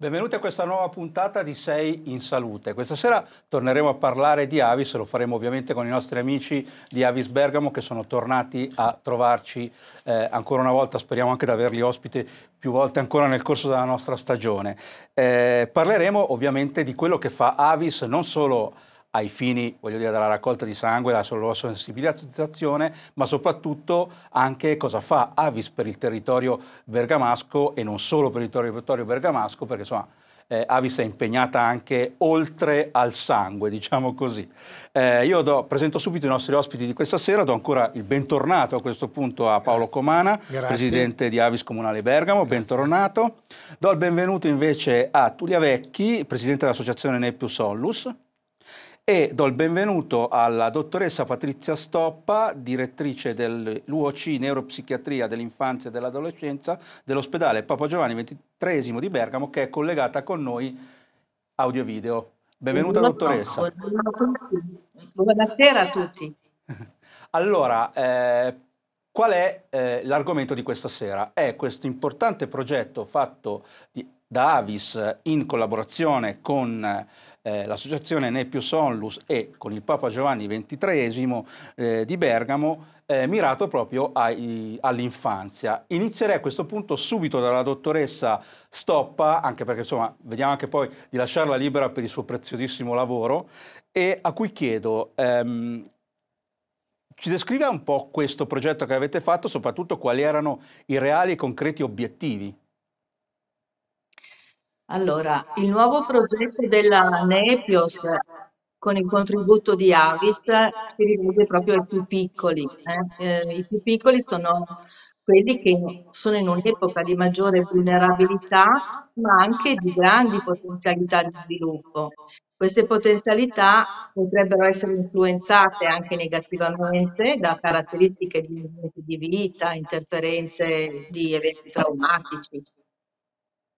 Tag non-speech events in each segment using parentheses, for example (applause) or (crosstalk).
Benvenuti a questa nuova puntata di Sei in Salute. Questa sera torneremo a parlare di Avis, lo faremo ovviamente con i nostri amici di Avis Bergamo che sono tornati a trovarci eh, ancora una volta, speriamo anche di averli ospite più volte ancora nel corso della nostra stagione. Eh, parleremo ovviamente di quello che fa Avis non solo ai fini voglio dire, della raccolta di sangue, della sua sensibilizzazione, ma soprattutto anche cosa fa Avis per il territorio bergamasco e non solo per il territorio bergamasco, perché insomma eh, Avis è impegnata anche oltre al sangue, (laughs) diciamo così. Eh, io do, presento subito i nostri ospiti di questa sera, do ancora il bentornato a questo punto a Paolo Grazie. Comana, Grazie. presidente di Avis Comunale Bergamo, Grazie. bentornato. Do il benvenuto invece a Tulia Vecchi, presidente dell'associazione Nepius Sollus e do il benvenuto alla dottoressa Patrizia Stoppa, direttrice dell'UOC Neuropsichiatria dell'Infanzia e dell'Adolescenza dell'ospedale Papa Giovanni XXIII di Bergamo, che è collegata con noi audio video. Benvenuta dottoressa. Buonasera a tutti. (laughs) Allora, eh, qual è eh, l'argomento di questa sera? È questo importante progetto fatto di, da Avis in collaborazione con eh, l'associazione Nepio Sonlus e con il Papa Giovanni XXIII eh, di Bergamo, eh, mirato proprio all'infanzia. Inizierei a questo punto subito dalla dottoressa Stoppa, anche perché insomma vediamo anche poi di lasciarla libera per il suo preziosissimo lavoro, e a cui chiedo... Ehm, ci descriva un po' questo progetto che avete fatto, soprattutto quali erano i reali e concreti obiettivi? Allora, il nuovo progetto della Nepios con il contributo di Avis si rivolge proprio ai più piccoli. Eh? Eh, I più piccoli sono quelli che sono in un'epoca di maggiore vulnerabilità, ma anche di grandi potenzialità di sviluppo. Queste potenzialità potrebbero essere influenzate anche negativamente da caratteristiche di vita, interferenze di eventi traumatici,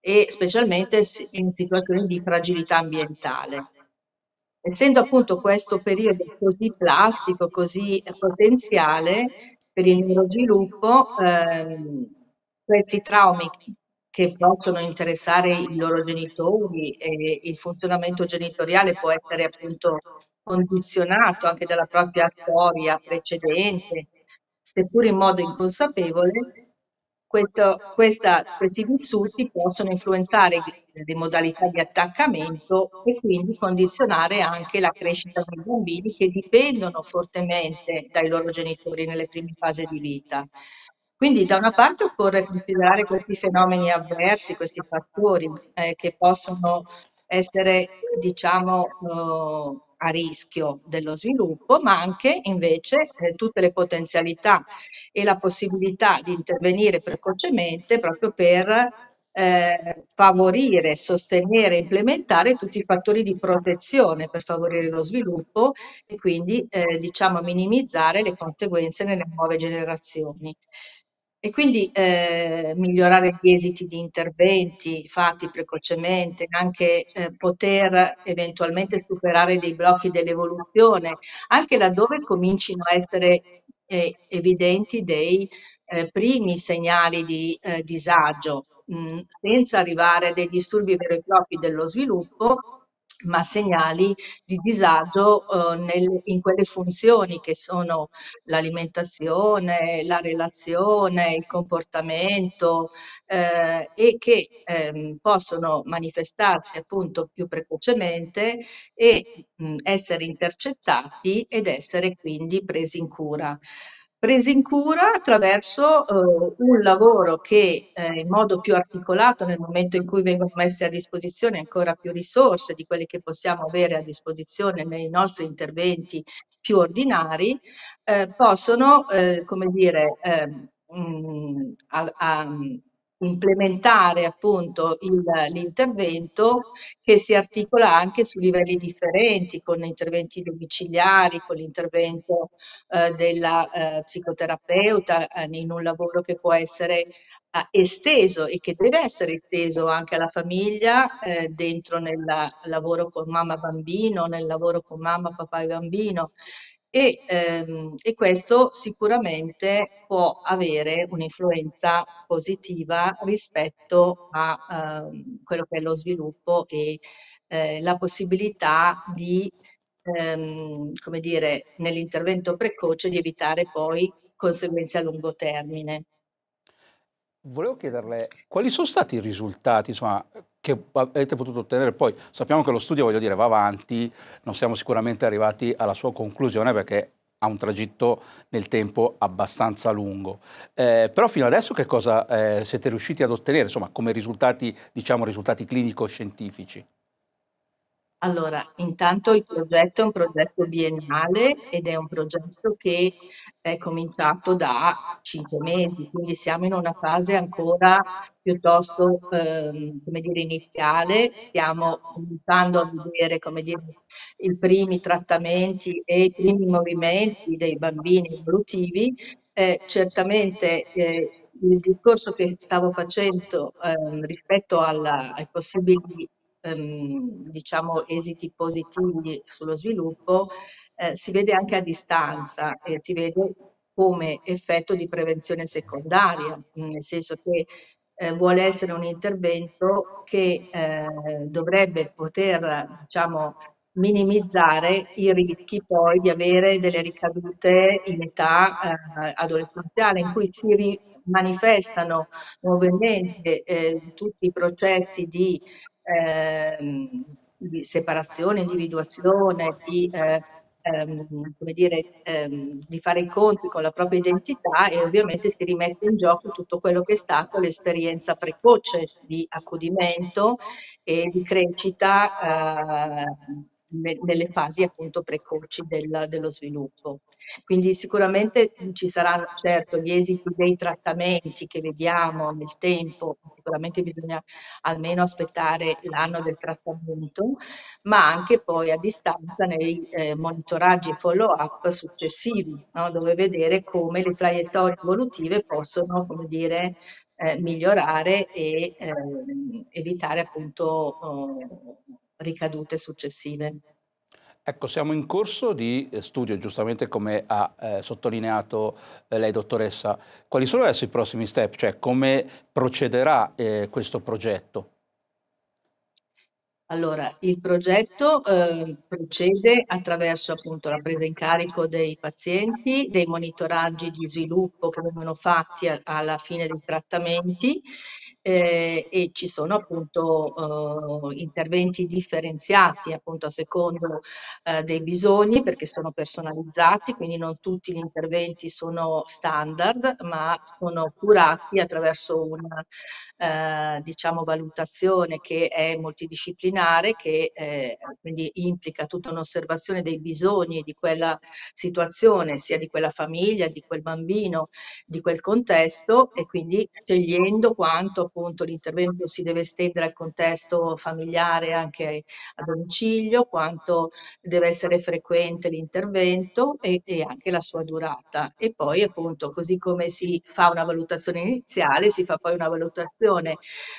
e specialmente in situazioni di fragilità ambientale. Essendo appunto questo periodo così plastico, così potenziale per il loro sviluppo, ehm, questi traumi che possono interessare i loro genitori e il funzionamento genitoriale può essere appunto condizionato anche dalla propria storia precedente, seppur in modo inconsapevole, questo, questa, questi vissuti possono influenzare le modalità di attaccamento e quindi condizionare anche la crescita dei bambini che dipendono fortemente dai loro genitori nelle prime fasi di vita. Quindi da una parte occorre considerare questi fenomeni avversi, questi fattori eh, che possono essere diciamo, eh, a rischio dello sviluppo, ma anche invece eh, tutte le potenzialità e la possibilità di intervenire precocemente proprio per eh, favorire, sostenere, implementare tutti i fattori di protezione per favorire lo sviluppo e quindi eh, diciamo minimizzare le conseguenze nelle nuove generazioni. E quindi eh, migliorare gli esiti di interventi fatti precocemente, anche eh, poter eventualmente superare dei blocchi dell'evoluzione, anche laddove comincino a essere eh, evidenti dei eh, primi segnali di eh, disagio, mh, mm, senza arrivare a dei disturbi veri e propri dello sviluppo, ma segnali di disagio eh, nel, in quelle funzioni che sono l'alimentazione, la relazione, il comportamento eh, e che ehm, possono manifestarsi appunto più precocemente e mh, essere intercettati ed essere quindi presi in cura prese in cura attraverso eh, un lavoro che eh, in modo più articolato nel momento in cui vengono messe a disposizione ancora più risorse di quelle che possiamo avere a disposizione nei nostri interventi più ordinari, eh, possono, eh, come dire, mh, ehm, mm, a, a, implementare appunto il, l'intervento che si articola anche su livelli differenti, con interventi domiciliari, con l'intervento eh, della eh, psicoterapeuta eh, in un lavoro che può essere eh, esteso e che deve essere esteso anche alla famiglia eh, dentro nel lavoro con mamma bambino, nel lavoro con mamma, papà e bambino e, ehm, e questo sicuramente può avere un'influenza positiva rispetto a ehm, quello che è lo sviluppo e eh, la possibilità di, ehm, come dire, nell'intervento precoce di evitare poi conseguenze a lungo termine. Volevo chiederle quali sono stati i risultati, insomma, che avete potuto ottenere poi. Sappiamo che lo studio, voglio dire, va avanti, non siamo sicuramente arrivati alla sua conclusione perché ha un tragitto nel tempo abbastanza lungo. Eh, però fino adesso che cosa eh, siete riusciti ad ottenere, insomma, come risultati, diciamo, risultati clinico-scientifici? Allora, intanto il progetto è un progetto biennale ed è un progetto che è cominciato da cinque mesi, quindi siamo in una fase ancora piuttosto, ehm, come dire, iniziale, stiamo cominciando a vedere, come dire, i primi trattamenti e i primi movimenti dei bambini evolutivi. Eh, certamente eh, il discorso che stavo facendo eh, rispetto alla, ai possibili ehm, diciamo, esiti positivi sullo sviluppo, eh, si vede anche a distanza e si vede come effetto di prevenzione secondaria, nel senso che eh, vuole essere un intervento che eh, dovrebbe poter diciamo, minimizzare i rischi poi di avere delle ricadute in età eh, adolescenziale in cui si manifestano nuovamente eh, tutti i processi di Ehm, di separazione, individuazione, di, eh, ehm, dire, ehm, di fare i conti con la propria identità e ovviamente si rimette in gioco tutto quello che è stata l'esperienza precoce di accudimento e di crescita eh, nelle fasi appunto precoci del, dello sviluppo. Quindi sicuramente ci saranno certo gli esiti dei trattamenti che vediamo nel tempo, sicuramente bisogna almeno aspettare l'anno del trattamento, ma anche poi a distanza nei eh, monitoraggi e follow up successivi, no? dove vedere come le traiettorie evolutive possono, come dire, eh, migliorare e eh, evitare appunto eh, ricadute successive. Ecco, siamo in corso di eh, studio, giustamente come ha eh, sottolineato eh, lei dottoressa. Quali sono adesso i prossimi step? Cioè come procederà eh, questo progetto? Allora, il progetto eh, procede attraverso appunto la presa in carico dei pazienti, dei monitoraggi di sviluppo che vengono fatti a, alla fine dei trattamenti eh, e ci sono appunto eh, interventi differenziati appunto a secondo eh, dei bisogni perché sono personalizzati, quindi non tutti gli interventi sono standard, ma sono curati attraverso una eh, diciamo valutazione che è multidisciplinare, che eh, quindi implica tutta un'osservazione dei bisogni di quella situazione, sia di quella famiglia, di quel bambino, di quel contesto e quindi scegliendo quanto conto l'intervento si deve estendere al contesto familiare anche a domicilio, quanto deve essere frequente l'intervento e, e anche la sua durata. E poi appunto così come si fa una valutazione iniziale, si fa poi una valutazione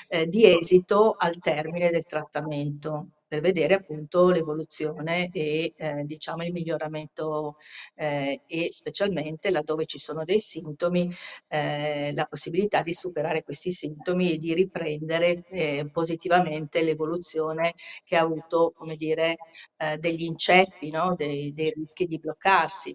eh, di esito al termine del trattamento per vedere appunto l'evoluzione e eh, diciamo il miglioramento eh, e specialmente laddove ci sono dei sintomi eh, la possibilità di superare questi sintomi e di riprendere eh, positivamente l'evoluzione che ha avuto come dire eh, degli inceppi, no? dei, dei rischi di bloccarsi.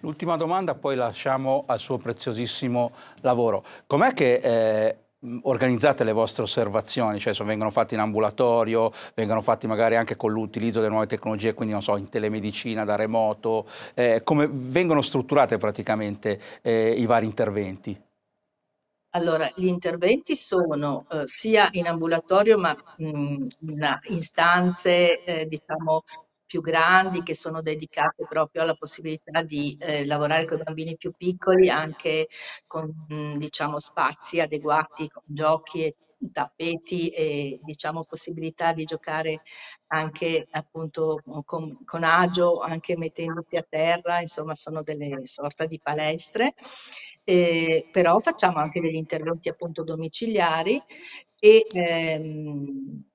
L'ultima domanda, poi lasciamo al suo preziosissimo lavoro. Com'è che eh, Mm, organizzate le vostre osservazioni, cioè vengono fatte in ambulatorio, vengono fatte magari anche con l'utilizzo delle nuove tecnologie, quindi non so, in telemedicina, da remoto, eh, come vengono strutturate praticamente eh, i vari interventi? Allora, gli interventi sono eh, sia in ambulatorio ma mh, mm, in istanze, eh, diciamo, più grandi che sono dedicate proprio alla possibilità di eh, lavorare con bambini più piccoli anche con mm, diciamo, spazi adeguati, con giochi e tappeti e diciamo possibilità di giocare anche appunto con, con agio, anche mettendoti a terra, insomma sono delle sorta di palestre, eh, però facciamo anche degli interventi appunto domiciliari e ehm,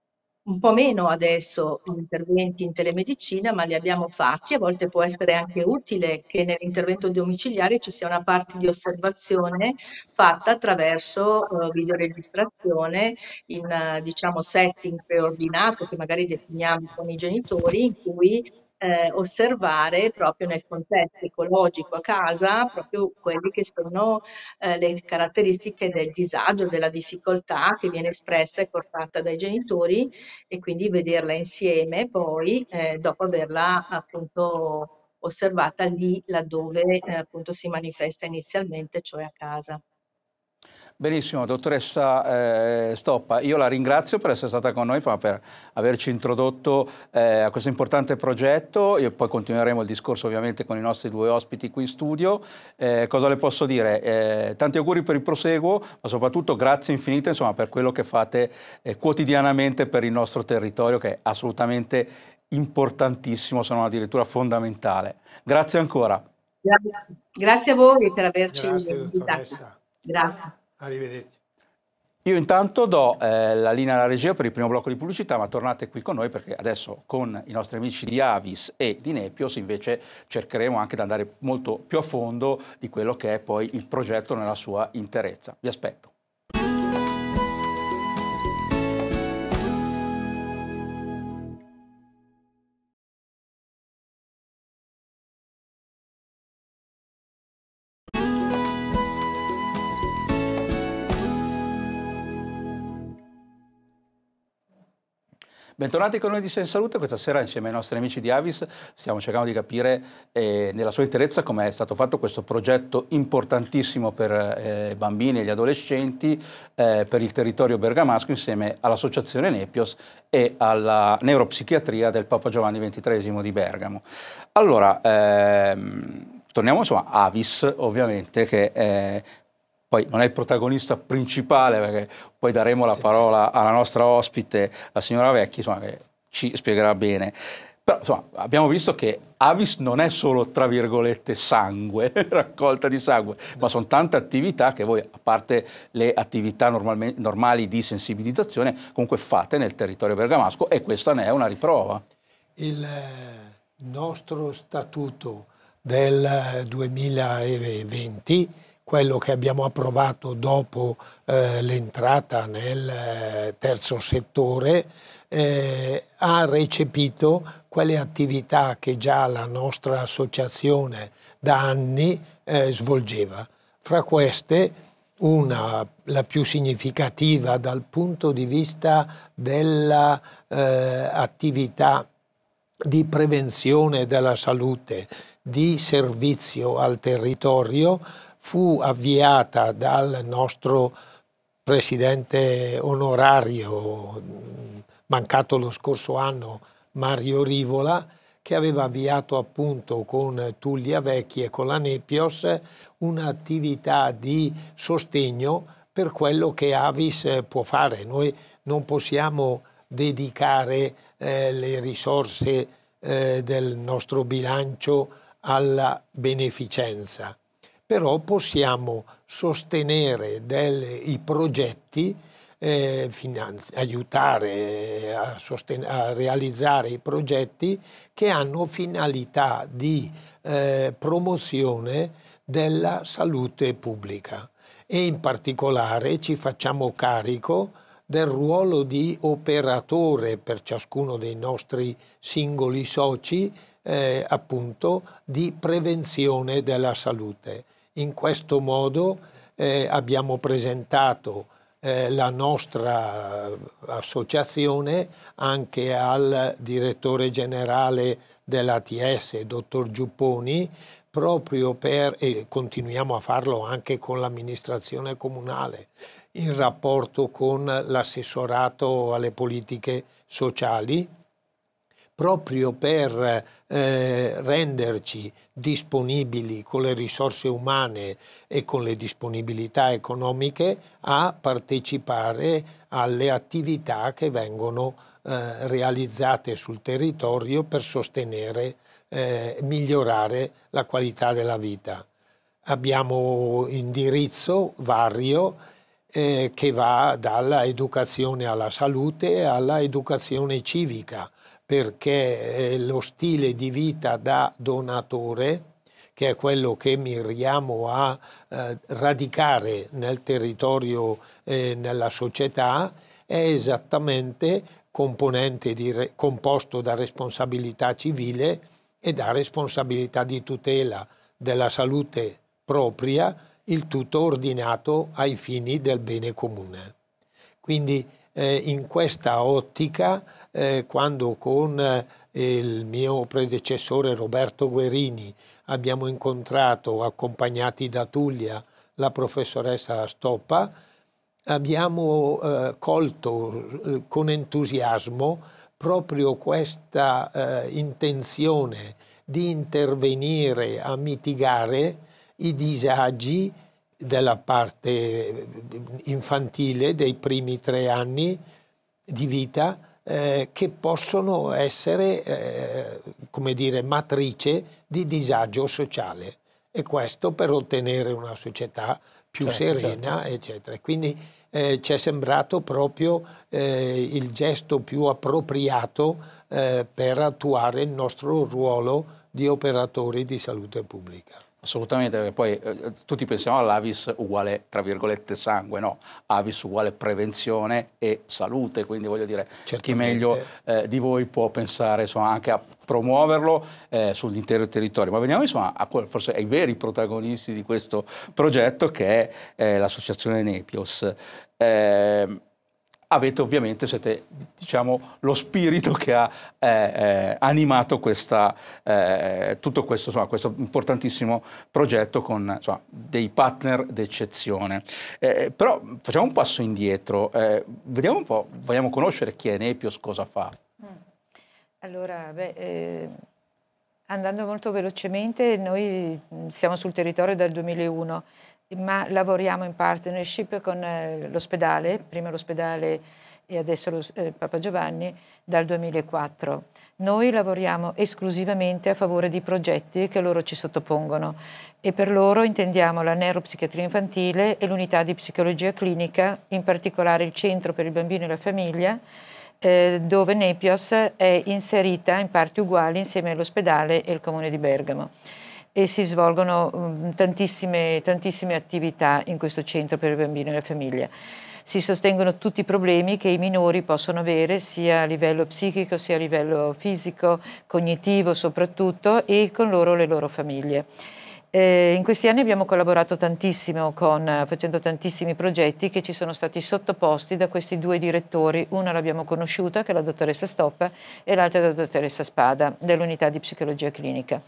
un po' meno adesso gli interventi in telemedicina, ma li abbiamo fatti. A volte può essere anche utile che nell'intervento domiciliare ci sia una parte di osservazione fatta attraverso eh, videoregistrazione in eh, diciamo setting preordinato che magari definiamo con i genitori in cui eh, osservare proprio nel contesto ecologico a casa proprio quelle che sono eh, le caratteristiche del disagio, della difficoltà che viene espressa e portata dai genitori e quindi vederla insieme poi eh, dopo averla appunto osservata lì laddove eh, appunto si manifesta inizialmente, cioè a casa. Benissimo, dottoressa eh, Stoppa, io la ringrazio per essere stata con noi, per averci introdotto eh, a questo importante progetto e poi continueremo il discorso ovviamente con i nostri due ospiti qui in studio. Eh, cosa le posso dire? Eh, tanti auguri per il proseguo, ma soprattutto grazie infinite insomma, per quello che fate eh, quotidianamente per il nostro territorio che è assolutamente importantissimo, se non addirittura fondamentale. Grazie ancora. Grazie, grazie a voi per averci grazie, invitato. Grazie. Arrivederci. Io intanto do eh, la linea alla regia per il primo blocco di pubblicità, ma tornate qui con noi perché adesso con i nostri amici di Avis e di Nepios invece cercheremo anche di andare molto più a fondo di quello che è poi il progetto nella sua interezza. Vi aspetto. Bentornati con noi di Sen Salute, questa sera insieme ai nostri amici di Avis stiamo cercando di capire eh, nella sua interezza come è stato fatto questo progetto importantissimo per i eh, bambini e gli adolescenti eh, per il territorio bergamasco insieme all'associazione Nepios e alla neuropsichiatria del Papa Giovanni XXIII di Bergamo. Allora, ehm, torniamo insomma a Avis ovviamente che è eh, poi non è il protagonista principale perché poi daremo la parola alla nostra ospite, la signora Vecchi, insomma, che ci spiegherà bene. Però insomma, abbiamo visto che Avis non è solo, tra virgolette, sangue, (laughs) raccolta di sangue, ma sono tante attività che voi, a parte le attività normali di sensibilizzazione, comunque fate nel territorio bergamasco e questa ne è una riprova. Il eh, nostro statuto del 2020 quello che abbiamo approvato dopo eh, l'entrata nel eh, terzo settore, eh, ha recepito quelle attività che già la nostra associazione da anni eh, svolgeva. Fra queste una, la più significativa dal punto di vista dell'attività eh, di prevenzione della salute, di servizio al territorio, fu avviata dal nostro presidente onorario, mancato lo scorso anno, Mario Rivola, che aveva avviato appunto con Tullia Vecchi e con la Nepios un'attività di sostegno per quello che Avis può fare. Noi non possiamo dedicare eh, le risorse eh, del nostro bilancio alla beneficenza però possiamo sostenere del, i progetti, eh, finanzi- aiutare eh, a, sosten- a, realizzare i progetti che hanno finalità di eh, promozione della salute pubblica e in particolare ci facciamo carico del ruolo di operatore per ciascuno dei nostri singoli soci eh, appunto di prevenzione della salute. In questo modo eh, abbiamo presentato eh, la nostra associazione anche al direttore generale dell'ATS, dottor Giupponi, proprio per, e continuiamo a farlo anche con l'amministrazione comunale, in rapporto con l'assessorato alle politiche sociali, proprio per eh, renderci disponibili con le risorse umane e con le disponibilità economiche a partecipare alle attività che vengono eh, realizzate sul territorio per sostenere, eh, migliorare la qualità della vita. Abbiamo indirizzo vario eh, che va dall'educazione alla salute alla educazione civica perché lo stile di vita da donatore, che è quello che miriamo a eh, radicare nel territorio e nella società, è esattamente di, composto da responsabilità civile e da responsabilità di tutela della salute propria, il tutto ordinato ai fini del bene comune. Quindi eh, in questa ottica eh, quando con eh, il mio predecessore Roberto Guerini abbiamo incontrato, accompagnati da Tullia, la professoressa Stoppa, abbiamo eh, colto eh, con entusiasmo proprio questa eh, intenzione di intervenire a mitigare i disagi della parte eh, infantile dei primi tre anni di vita, eh, che possono essere, eh, come dire, matrice di disagio sociale. E questo per ottenere una società più certo, serena, certo. eccetera. Quindi eh, ci è sembrato proprio eh, il gesto più appropriato eh, per attuare il nostro ruolo di operatori di salute pubblica. Assolutamente, perché poi eh, eh, tutti pensiamo all'Avis uguale, tra virgolette, sangue, no? Avis uguale prevenzione e salute, quindi voglio dire, Certamente. chi meglio eh, di voi può pensare insomma, anche a promuoverlo eh, sull'intero territorio. Ma veniamo insomma a, forse ai veri protagonisti di questo progetto che è eh, l'associazione Nepios. Eh, avete ovviamente, siete diciamo, lo spirito che ha eh, eh, animato questa, eh, tutto questo, insomma, questo, importantissimo progetto con insomma, dei partner d'eccezione. Eh, però facciamo un passo indietro, eh, vediamo un po', vogliamo conoscere chi è Nepios, cosa fa. Mm. Allora, beh, eh, andando molto velocemente, noi siamo sul territorio dal 2001 ma lavoriamo in partnership con eh, l'ospedale, prima l'ospedale e adesso lo, eh, Papa Giovanni, dal 2004. Noi lavoriamo esclusivamente a favore di progetti che loro ci sottopongono e per loro intendiamo la neuropsichiatria infantile e l'unità di psicologia clinica, in particolare il centro per il bambino e la famiglia, eh, dove Nepios è inserita in parti uguali insieme all'ospedale e il comune di Bergamo e si svolgono mm, tantissime, tantissime attività in questo centro per i bambini e le famiglie si sostengono tutti i problemi che i minori possono avere sia a livello psichico sia a livello fisico, cognitivo soprattutto e con loro le loro famiglie. Eh, in questi anni abbiamo collaborato tantissimo con, facendo tantissimi progetti che ci sono stati sottoposti da questi due direttori, una l'abbiamo conosciuta che è la dottoressa Stoppa e l'altra la dottoressa Spada dell'unità di psicologia clinica.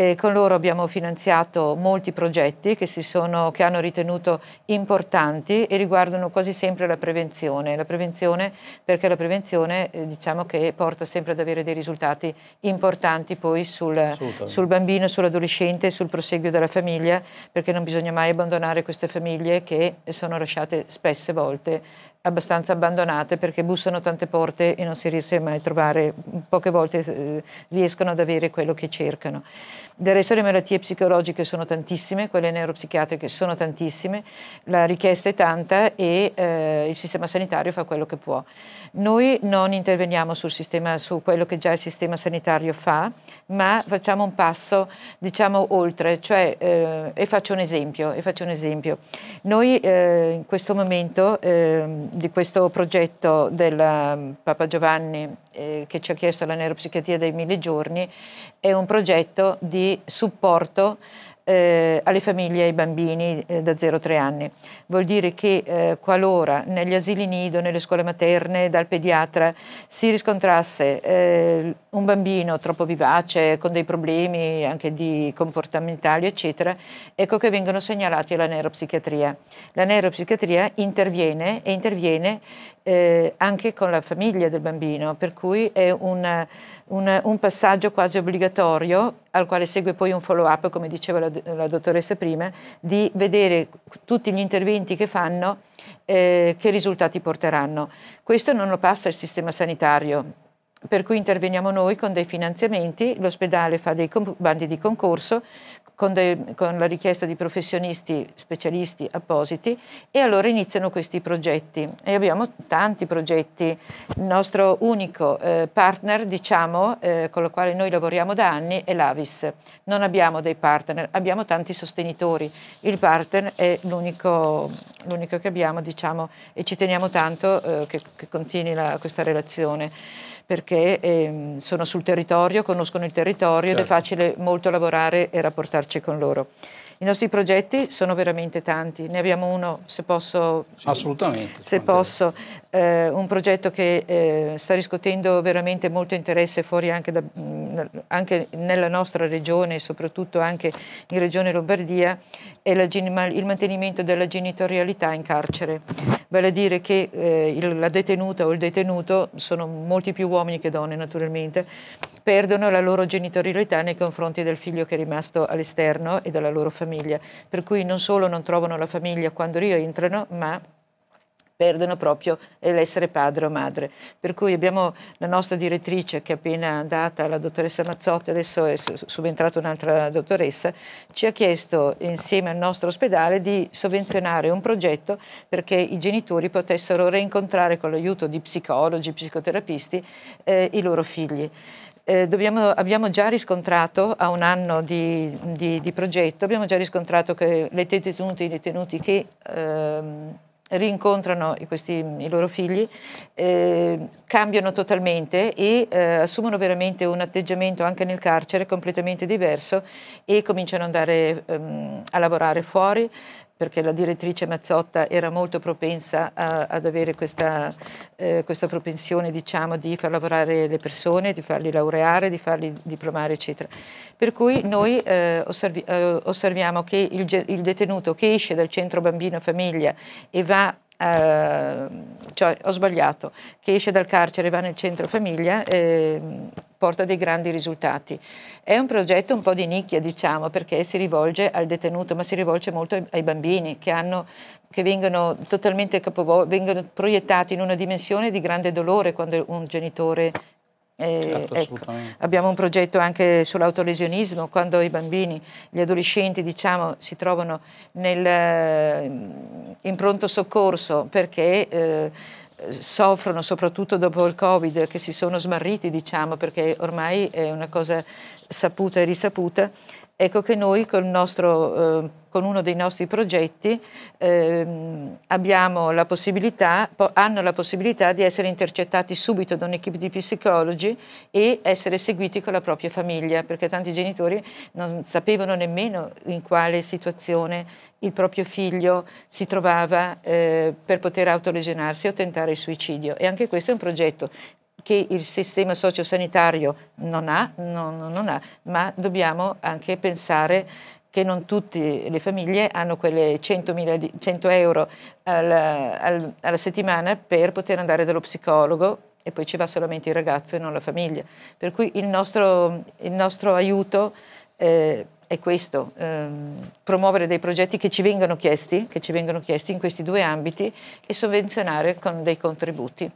Eh, con loro abbiamo finanziato molti progetti che, sono, che, hanno ritenuto importanti e riguardano quasi sempre la prevenzione, la prevenzione perché la prevenzione eh, diciamo che porta sempre ad avere dei risultati importanti poi sul, sul bambino, sull'adolescente, sul proseguio della famiglia, perché non bisogna mai abbandonare queste famiglie che sono lasciate spesse volte abbastanza abbandonate perché bussano tante porte e non si riesce mai a trovare, poche volte eh, riescono ad avere quello che cercano. Del resto le malattie psicologiche sono tantissime, quelle neuropsichiatriche sono tantissime, la richiesta è tanta e eh, il sistema sanitario fa quello che può. Noi non interveniamo sul sistema, su quello che già il sistema sanitario fa, ma facciamo un passo diciamo oltre, cioè, eh, e, faccio esempio, e, faccio un esempio, Noi eh, in questo momento ehm, di questo progetto del ehm, Papa Giovanni eh, che ci ha chiesto la neuropsichiatria dei mille giorni è un progetto di supporto eh, alle famiglie e ai bambini eh, da 0 a 3 anni. Vuol dire che eh, qualora negli asili nido, nelle scuole materne, dal pediatra si riscontrasse eh, un bambino troppo vivace, con dei problemi anche di comportamentali, eccetera, ecco che vengono segnalati alla neuropsichiatria. La neuropsichiatria interviene e interviene eh, anche con la famiglia del bambino, per cui è un un, un, passaggio quasi obbligatorio, al quale segue poi un follow-up, come diceva la, la, dottoressa prima, di vedere tutti gli interventi che fanno, eh, che risultati porteranno. Questo non lo passa il sistema sanitario, per cui interveniamo noi con dei finanziamenti, l'ospedale fa dei bandi di concorso, con, de, con la richiesta di professionisti specialisti appositi e allora iniziano questi progetti e abbiamo tanti progetti. Il nostro unico eh, partner, diciamo, eh, con il quale noi lavoriamo da anni è l'Avis. Non abbiamo dei partner, abbiamo tanti sostenitori. Il partner è l'unico, che abbiamo, diciamo, e ci teniamo tanto eh, che, che, continui la, questa relazione perché eh, sono sul territorio, conoscono il territorio certo. ed è certo. facile molto lavorare e rapportarci con loro. I nostri progetti sono veramente tanti, ne abbiamo uno se posso. Assolutamente. Se posso, eh, un progetto che eh, sta riscuotendo veramente molto interesse fuori anche, da, anche, nella nostra regione, e soprattutto anche in regione Lombardia, è la, il mantenimento della genitorialità in carcere. Vale a dire che eh, il, la detenuta o il detenuto, sono molti più uomini che donne naturalmente, perdono la loro genitorialità nei confronti del figlio che è rimasto all'esterno e della loro famiglia, per cui non solo non trovano la famiglia quando rientrano, ma perdono proprio eh, l'essere padre o madre. Per cui abbiamo la nostra direttrice che è appena andata, la dottoressa Mazzotti, adesso è subentrata un'altra dottoressa, ci ha chiesto insieme al nostro ospedale di sovvenzionare un progetto perché i genitori potessero reincontrare con l'aiuto di psicologi, psicoterapisti, eh, i loro figli. Eh, dobbiamo, abbiamo già riscontrato a un anno di, di, di progetto, abbiamo già riscontrato che le detenute e i detenuti che ehm, rincontrano questi, i loro figli, eh, cambiano totalmente e eh, assumono veramente un atteggiamento anche nel carcere completamente diverso e cominciano ad andare ehm, a lavorare fuori, perché la direttrice Mazzotta era molto propensa a, ad avere questa, eh, questa propensione diciamo, di far lavorare le persone, di farli laureare, di farli diplomare, eccetera. Per cui noi eh, osservi, eh, osserviamo che il, il detenuto che esce dal centro bambino famiglia e va eh, cioè ho sbagliato, che esce dal carcere, va nel centro famiglia, eh, porta dei grandi risultati. È un progetto un po' di nicchia, diciamo, perché si rivolge al detenuto, ma si rivolge molto ai, ai bambini che, hanno, che vengono totalmente capovolti, vengono proiettati in una dimensione di grande dolore quando un genitore eh, certo, ecco. abbiamo un progetto anche sull'autolesionismo, quando i bambini, gli adolescenti diciamo, si trovano nel, eh, in pronto soccorso perché eh, soffrono soprattutto dopo il Covid, che si sono smarriti diciamo, perché ormai è una cosa saputa e risaputa, Ecco che noi nostro, eh, con uno dei nostri progetti eh, la possibilità, hanno la possibilità di essere intercettati subito da un'equipe di psicologi e essere seguiti con la propria famiglia, perché tanti genitori non sapevano nemmeno in quale situazione il proprio figlio si trovava eh, per poter autolesionarsi o tentare il suicidio. E anche questo è un progetto che il sistema sociosanitario non ha, non, non ha ma dobbiamo anche pensare che non tutte le famiglie hanno quelle 100, 100 euro alla, al, alla settimana per poter andare dallo psicologo e poi ci va solamente il ragazzo e non la famiglia. Per cui il nostro, il nostro aiuto eh, è questo, ehm, promuovere dei progetti che ci, vengono chiesti, che ci vengono chiesti in questi due ambiti e sovvenzionare con dei contributi.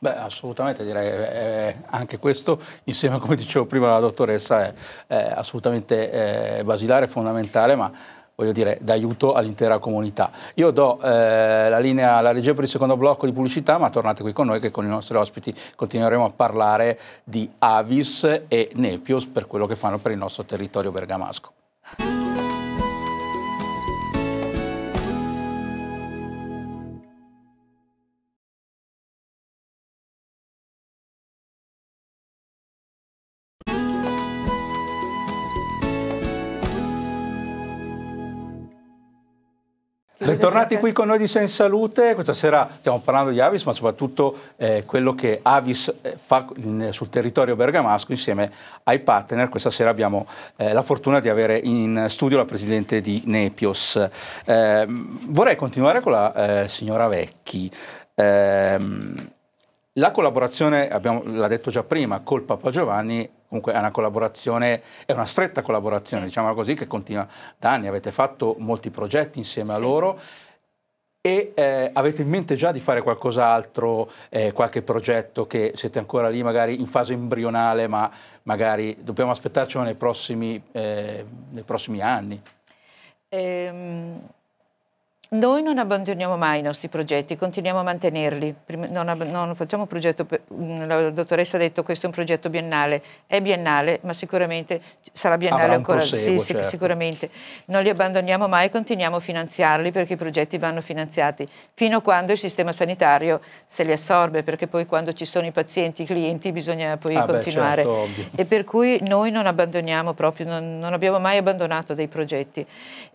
Beh, assolutamente, direi eh, eh, anche questo, insieme come dicevo prima la dottoressa, è, è assolutamente eh, basilare, fondamentale, ma voglio dire, d'aiuto all'intera comunità. Io do eh, la linea alla regia per il secondo blocco di pubblicità, ma tornate qui con noi che con i nostri ospiti continueremo a parlare di Avis e Nepios per quello che fanno per il nostro territorio bergamasco. Bentornati esatto. qui con noi di Senza Salute, questa sera stiamo parlando di Avis ma soprattutto eh, quello che Avis eh, fa in, sul territorio bergamasco insieme ai partner. Questa sera abbiamo eh, la fortuna di avere in studio la Presidente di Nepios. Eh, vorrei continuare con la eh, signora Vecchi. Ehm, la collaborazione, l'ha detto già prima, col Papa Giovanni comunque è una collaborazione, è una stretta collaborazione, diciamo così, che continua da anni. Avete fatto molti progetti insieme sì. a loro e eh, avete in mente già di fare qualcos'altro, eh, qualche progetto che siete ancora lì magari in fase embrionale, ma magari dobbiamo aspettarcelo nei prossimi, eh, nei prossimi anni? Ehm noi non abbandoniamo mai i nostri progetti, continuiamo a mantenerli, non, non facciamo un progetto, per, mm, la dottoressa ha detto che questo è un progetto biennale, è biennale ma sicuramente sarà biennale ancora, proseguo, sì, certo. sicuramente, non li abbandoniamo mai, e continuiamo a finanziarli perché i progetti vanno finanziati fino a quando il sistema sanitario se li assorbe perché poi quando ci sono i pazienti, i clienti bisogna poi ah continuare beh, certo, e per cui noi non abbandoniamo proprio, non, non abbiamo mai abbandonato dei progetti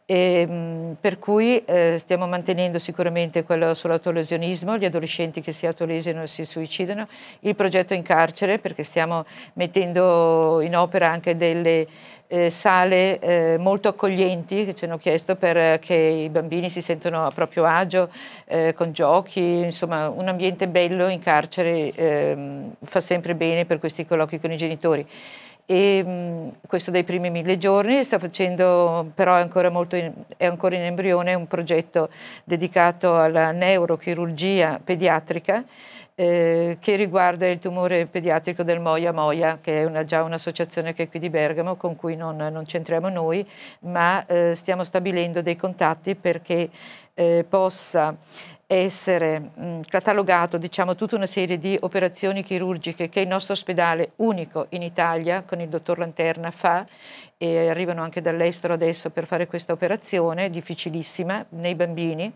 e, ehm, per cui eh, stiamo mantenendo sicuramente quello sull'autolesionismo, gli adolescenti che si autolesionano e si suicidano, il progetto in carcere perché stiamo mettendo in opera anche delle eh, sale eh, molto accoglienti che ci hanno chiesto perché i bambini si sentono a proprio agio eh, con giochi, insomma un ambiente bello in carcere ehm, fa sempre bene per questi colloqui con i genitori. E, mh, questo dai primi mille giorni, sta facendo però è ancora, in, è ancora in embrione un progetto dedicato alla neurochirurgia pediatrica eh, che riguarda il tumore pediatrico del Moia Moia, che è una, già un'associazione che è qui di Bergamo, con cui non, non c'entriamo noi, ma eh, stiamo stabilendo dei contatti perché eh, possa essere mh, mm, catalogato diciamo, tutta una serie di operazioni chirurgiche che il nostro ospedale, unico in Italia, con il dottor Lanterna fa e arrivano anche dall'estero adesso per fare questa operazione difficilissima nei bambini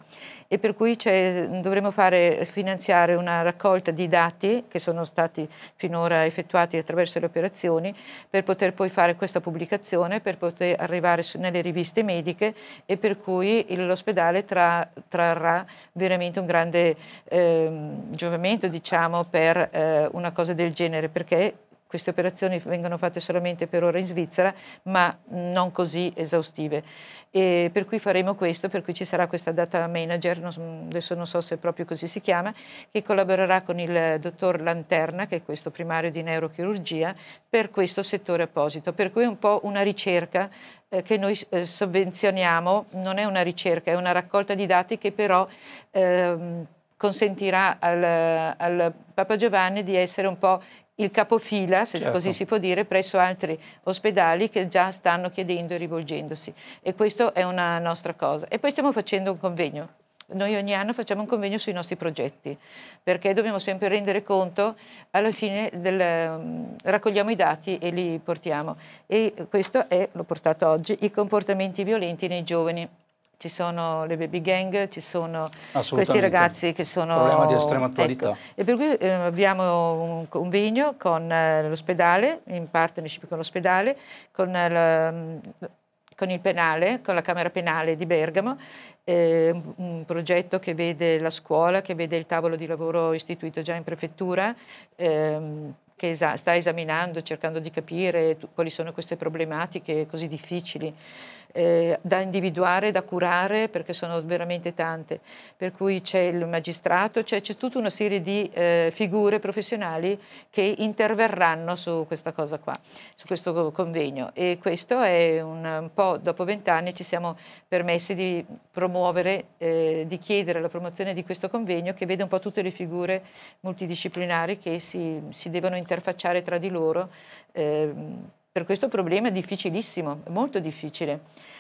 e per cui dovremo fare, finanziare una raccolta di dati che sono stati finora effettuati attraverso le operazioni per poter poi fare questa pubblicazione, per poter arrivare su, nelle riviste mediche e per cui l'ospedale tra trarrà veramente un grande eh, giovamento diciamo, per eh, una cosa del genere, perché queste operazioni vengono fatte solamente per ora in Svizzera, ma non così esaustive. E per cui faremo questo, per cui ci sarà questa data manager, non, adesso non so se proprio così si chiama, che collaborerà con il dottor Lanterna, che è questo primario di neurochirurgia, per questo settore apposito. Per cui è un po' una ricerca eh, che noi eh, sovvenzioniamo, non è una ricerca, è una raccolta di dati che però... Ehm, consentirà al, al Papa Giovanni di essere un po' il capofila, se certo. così si può dire, presso altri ospedali che già stanno chiedendo e rivolgendosi. E questa è una nostra cosa. E poi stiamo facendo un convegno. Noi ogni anno facciamo un convegno sui nostri progetti, perché dobbiamo sempre rendere conto, alla fine del, mm, raccogliamo i dati e li portiamo. E questo è, l'ho portato oggi, i comportamenti violenti nei giovani ci sono le baby gang, ci sono questi ragazzi che sono... Un problema di estrema attualità. Ecco. E per cui eh, abbiamo un convegno con eh, l'ospedale, in partnership con l'ospedale, con, eh, con, il penale, con la Camera Penale di Bergamo, eh, un, un, progetto che vede la scuola, che vede il tavolo di lavoro istituito già in prefettura, ehm, che sta esaminando, cercando di capire quali sono queste problematiche così difficili eh, da individuare, da curare, perché sono veramente tante. Per cui c'è il magistrato, cioè c'è, tutta una serie di eh, figure professionali che interverranno su questa cosa qua, su questo convegno. E questo è un, un po', dopo vent'anni ci siamo permessi di promuovere, eh, di chiedere la promozione di questo convegno che vede un po' tutte le figure multidisciplinari che si, si devono interfacciare tra di loro. Eh, per questo problema è difficilissimo, molto difficile,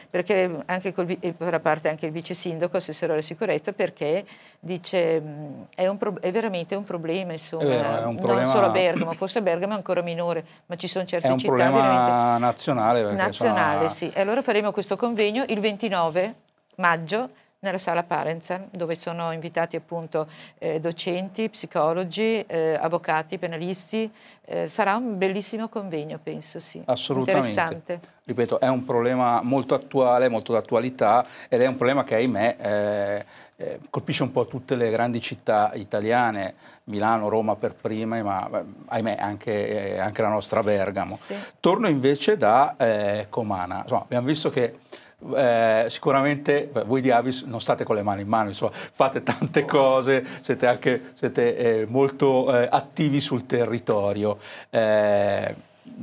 perché anche col, eh, per parte anche il vice sindaco, assessore alla sicurezza, perché dice mm, è, un, è veramente un problema, insomma, eh, un problema, non solo a Bergamo, forse a Bergamo è ancora minore, ma ci sono certe città... È un città problema nazionale. Nazionale, sono... sì. E allora faremo questo convegno il 29 maggio nella sala Parenza, dove sono invitati appunto eh, docenti, psicologi, eh, avvocati, penalisti. Eh, sarà un bellissimo convegno, penso, sì. Assolutamente. Ripeto, è un problema molto attuale, molto d'attualità ed è un problema che, ahimè, eh, eh, colpisce un po' tutte le grandi città italiane, Milano, Roma per prime, ma eh, ahimè anche, anche la nostra Bergamo. Sì. Torno invece da Comana. Insomma, abbiamo visto che eh, sicuramente voi di Avis non state con le mani in mano, insomma, fate tante cose, siete anche siete, eh, molto eh, attivi sul territorio. Eh,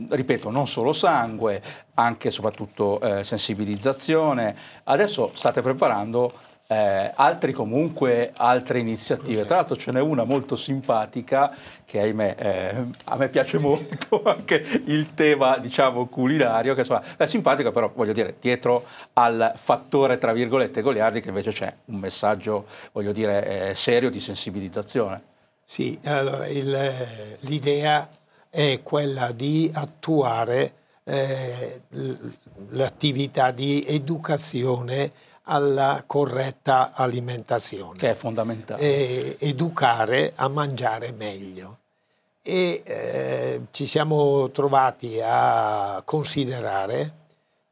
ripeto, non solo sangue, anche e soprattutto eh, sensibilizzazione. Adesso state preparando eh, altri comunque altre iniziative. Certo. Tra l'altro ce n'è una molto simpatica che ahimè eh, a me piace molto (laughs) anche il tema diciamo culinario che insomma, è simpatico però voglio dire dietro al fattore tra virgolette goliardi che invece c'è un messaggio voglio dire eh, serio di sensibilizzazione. Sì, allora eh, l'idea è quella di attuare eh, l'attività di educazione alla corretta alimentazione. Che è fondamentale. E educare a mangiare meglio. E eh, ci siamo trovati a considerare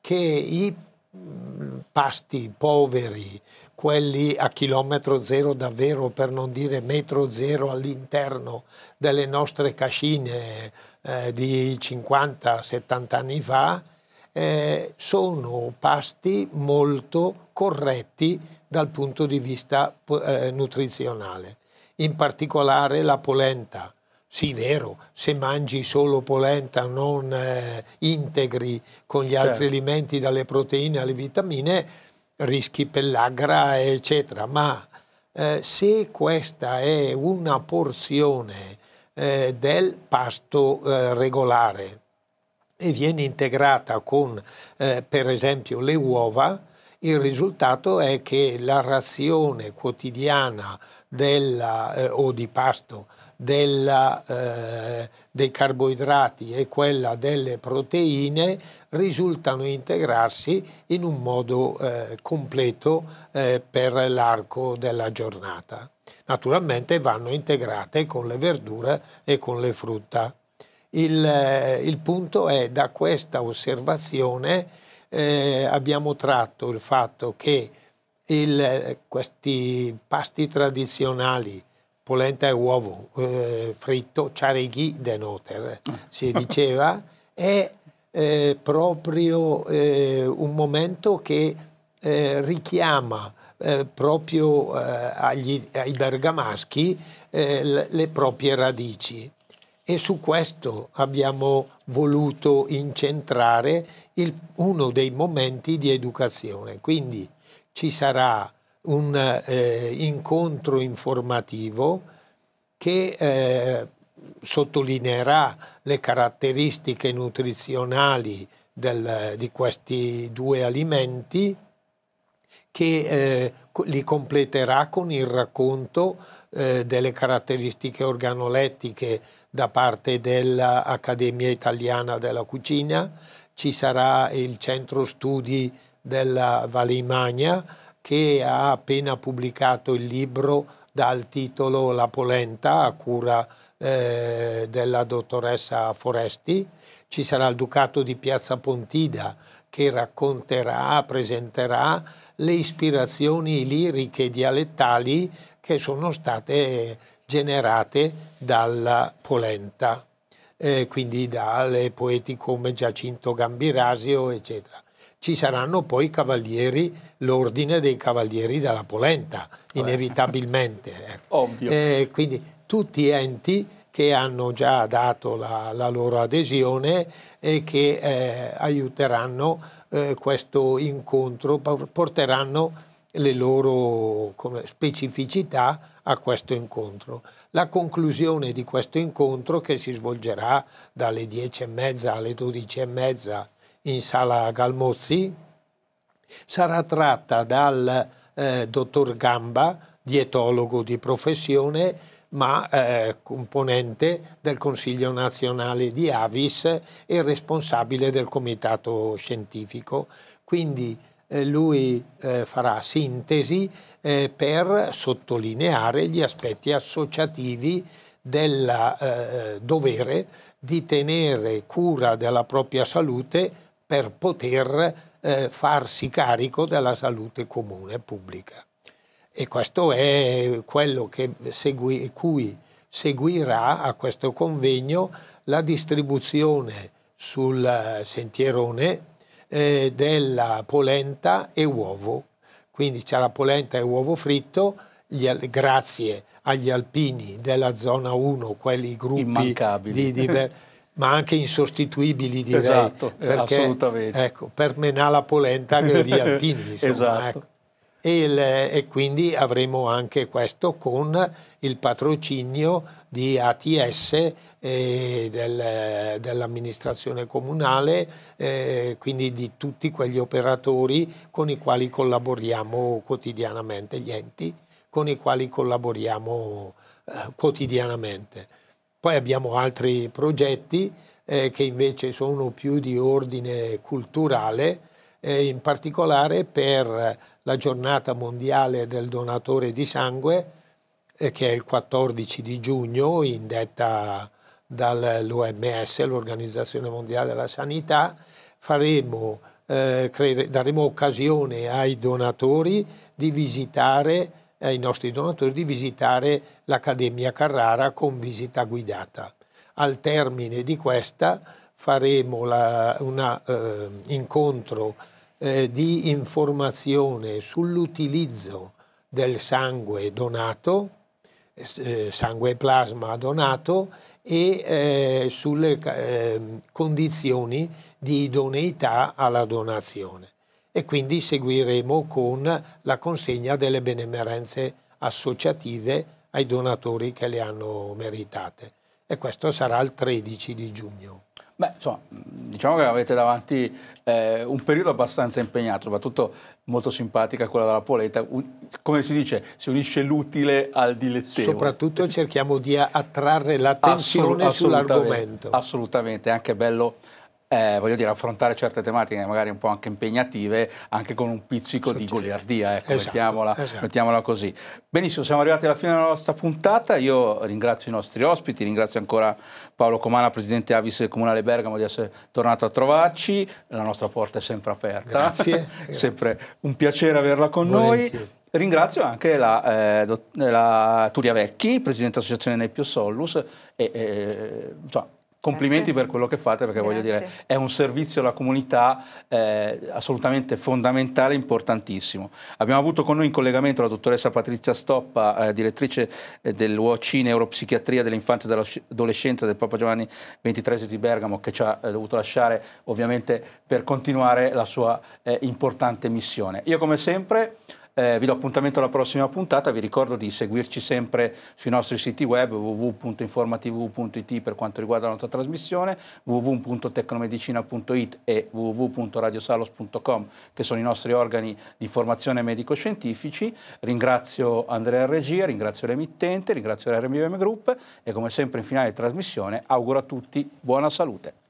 che i mm, pasti poveri, quelli a chilometro zero davvero, per non dire metro zero all'interno delle nostre cascine eh, di 50-70 anni fa, eh, sono pasti molto corretti dal punto di vista eh, nutrizionale. In particolare la polenta. Sì, vero, se mangi solo polenta, non eh, integri con gli certo. altri alimenti dalle proteine alle vitamine, rischi pellagra, eccetera. Ma eh, se questa è una porzione eh, del pasto eh, regolare e viene integrata con, eh, per esempio, le uova, il risultato è che la razione quotidiana della, eh, o di pasto della, eh, dei carboidrati e quella delle proteine risultano integrarsi in un modo eh, completo eh, per l'arco della giornata. Naturalmente vanno integrate con le verdure e con le frutta. Il, eh, il punto è da questa osservazione eh, abbiamo tratto il fatto che il, questi pasti tradizionali, polenta e uovo eh, fritto, chareghi de noter, si (laughs) diceva, è eh, proprio eh, un momento che eh, richiama eh, proprio eh, agli, ai bergamaschi le proprie radici e su questo abbiamo voluto incentrare il, uno dei momenti di educazione. Quindi ci sarà un eh, incontro informativo che eh, sottolineerà le caratteristiche nutrizionali del, di questi due alimenti che eh, li completerà con il racconto eh, delle caratteristiche organolettiche da parte dell'Accademia Italiana della Cucina, ci sarà il centro studi della Valimagna che ha appena pubblicato il libro dal titolo La polenta a cura eh, della dottoressa Foresti. Ci sarà il Ducato di Piazza Pontida che racconterà, presenterà le ispirazioni liriche e dialettali che sono state generate dalla polenta, eh, quindi dalle poeti come Giacinto Gambirasio, eccetera. Ci saranno poi i cavalieri, l'ordine dei cavalieri della polenta, eh. inevitabilmente. (laughs) Ecco. Ovvio. Eh, quindi tutti enti che hanno già dato la, la loro adesione e che eh, aiuteranno eh, questo incontro, porteranno le loro specificità a questo incontro. La conclusione di questo incontro che si svolgerà dalle 10.30 alle 12.30 in sala Galmozzi sarà tratta dal eh, dottor Gamba, dietologo di professione, ma eh, componente del Consiglio nazionale di Avis e responsabile del comitato scientifico. Quindi eh, lui eh, farà sintesi eh, per sottolineare gli aspetti associativi del dovere di tenere cura della propria salute per poter farsi carico della salute comune pubblica. E questo è quello segui, cui seguirà a questo convegno la distribuzione sul sentierone eh, della polenta e uovo. Quindi c'era polenta e uovo fritto, gli, grazie agli alpini della zona 1, quelli gruppi di, di, ma anche insostituibili direi esatto, eh, perché, assolutamente. Ecco, per menà la polenta gli (laughs) alpini insomma, esatto. ecco e, le, e quindi avremo anche questo con il patrocinio di ATS e eh, del, dell'amministrazione comunale, eh, quindi di tutti quegli operatori con i quali collaboriamo quotidianamente, gli enti con i quali collaboriamo eh, quotidianamente. Poi abbiamo altri progetti eh, che invece sono più di ordine culturale, eh, in particolare per la giornata mondiale del donatore di sangue, eh, che è il 14 di giugno, indetta dall'OMS, l'Organizzazione Mondiale della Sanità, faremo, eh, cre- daremo occasione ai donatori di visitare ai nostri donatori di visitare l'Accademia Carrara con visita guidata. Al termine di questa faremo un eh, incontro eh, di informazione sull'utilizzo del sangue donato, eh, eh, sangue e plasma donato e sulle ehm, condizioni di idoneità alla donazione. E quindi seguiremo con la consegna delle benemerenze associative ai donatori che le hanno meritate. E questo sarà il 13 di giugno. Beh, insomma, diciamo che avete davanti eh, un periodo abbastanza impegnato, soprattutto molto simpatica quella della Poletta. Un, come si dice, si unisce l'utile al dilettevole. Soprattutto cerchiamo di attrarre l'attenzione Assolu sull'argomento. Assolutamente, è anche bello eh, voglio dire, affrontare certe tematiche magari un po' anche impegnative, anche con un pizzico Sottile. di goliardia, ecco, esatto, mettiamola, esatto. mettiamola, così. Benissimo, siamo arrivati alla fine della nostra puntata, io ringrazio i nostri ospiti, ringrazio ancora Paolo Comana, Presidente Avis Comunale Bergamo, di essere tornato a trovarci, la nostra porta è sempre aperta, grazie, (laughs) sempre grazie. un piacere averla con Volentieri. noi. Ringrazio anche la, eh, la Turia Vecchi, Presidente dell'Associazione Nepio Sollus, e, e, eh, cioè, eh, Complimenti Grazie. per quello che fate perché Grazie. voglio dire è un servizio alla comunità eh, assolutamente fondamentale, importantissimo. Abbiamo avuto con noi in collegamento la dottoressa Patrizia Stoppa, eh, direttrice eh, del Neuropsichiatria dell'infanzia e dell'adolescenza del Papa Giovanni XXIII di Bergamo che ci ha eh, dovuto lasciare ovviamente per continuare la sua eh, importante missione. Io come sempre eh, vi do appuntamento alla prossima puntata, vi ricordo di seguirci sempre sui nostri siti web www.informatv.it per quanto riguarda la nostra trasmissione, www.tecnomedicina.it e www.radiosalos.com che sono i nostri organi di formazione medico-scientifici. Ringrazio Andrea Regia, ringrazio l'emittente, ringrazio la RMVM Group e come sempre in finale di trasmissione auguro a tutti buona salute.